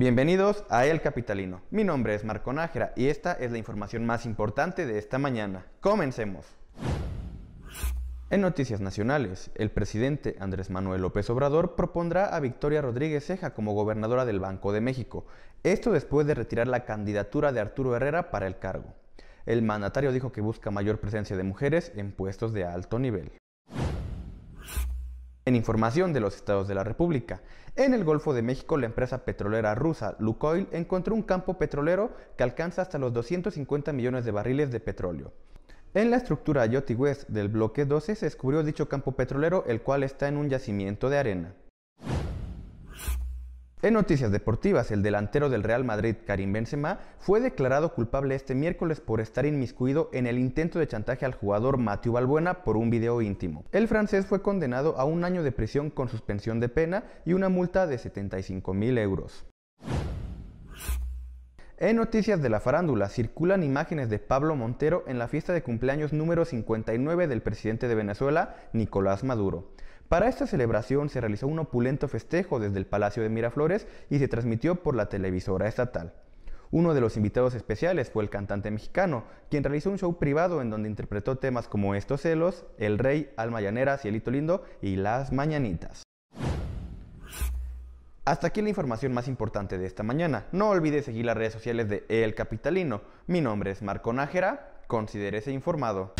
Bienvenidos a El Capitalino. Mi nombre es Marco Nájera y esta es la información más importante de esta mañana. Comencemos. En noticias nacionales, el presidente Andrés Manuel López Obrador propondrá a Victoria Rodríguez Ceja como gobernadora del Banco de México, esto después de retirar la candidatura de Arturo Herrera para el cargo. El mandatario dijo que busca mayor presencia de mujeres en puestos de alto nivel. En información de los estados de la República, en el Golfo de México la empresa petrolera rusa Lukoil encontró un campo petrolero que alcanza hasta los 250 millones de barriles de petróleo. En la estructura Yoti West del bloque 12 se descubrió dicho campo petrolero, el cual está en un yacimiento de arena. En noticias deportivas, el delantero del Real Madrid, Karim Benzema, fue declarado culpable este miércoles por estar inmiscuido en el intento de chantaje al jugador Mateo Balbuena por un video íntimo. El francés fue condenado a un año de prisión con suspensión de pena y una multa de 75 mil euros. En noticias de la farándula circulan imágenes de Pablo Montero en la fiesta de cumpleaños número 59 del presidente de Venezuela, Nicolás Maduro. Para esta celebración se realizó un opulento festejo desde el Palacio de Miraflores y se transmitió por la televisora estatal. Uno de los invitados especiales fue el cantante mexicano, quien realizó un show privado en donde interpretó temas como Estos celos, El Rey, Alma Llanera, Cielito Lindo y Las Mañanitas. Hasta aquí la información más importante de esta mañana. No olvides seguir las redes sociales de El Capitalino. Mi nombre es Marco Nájera. Considérese informado.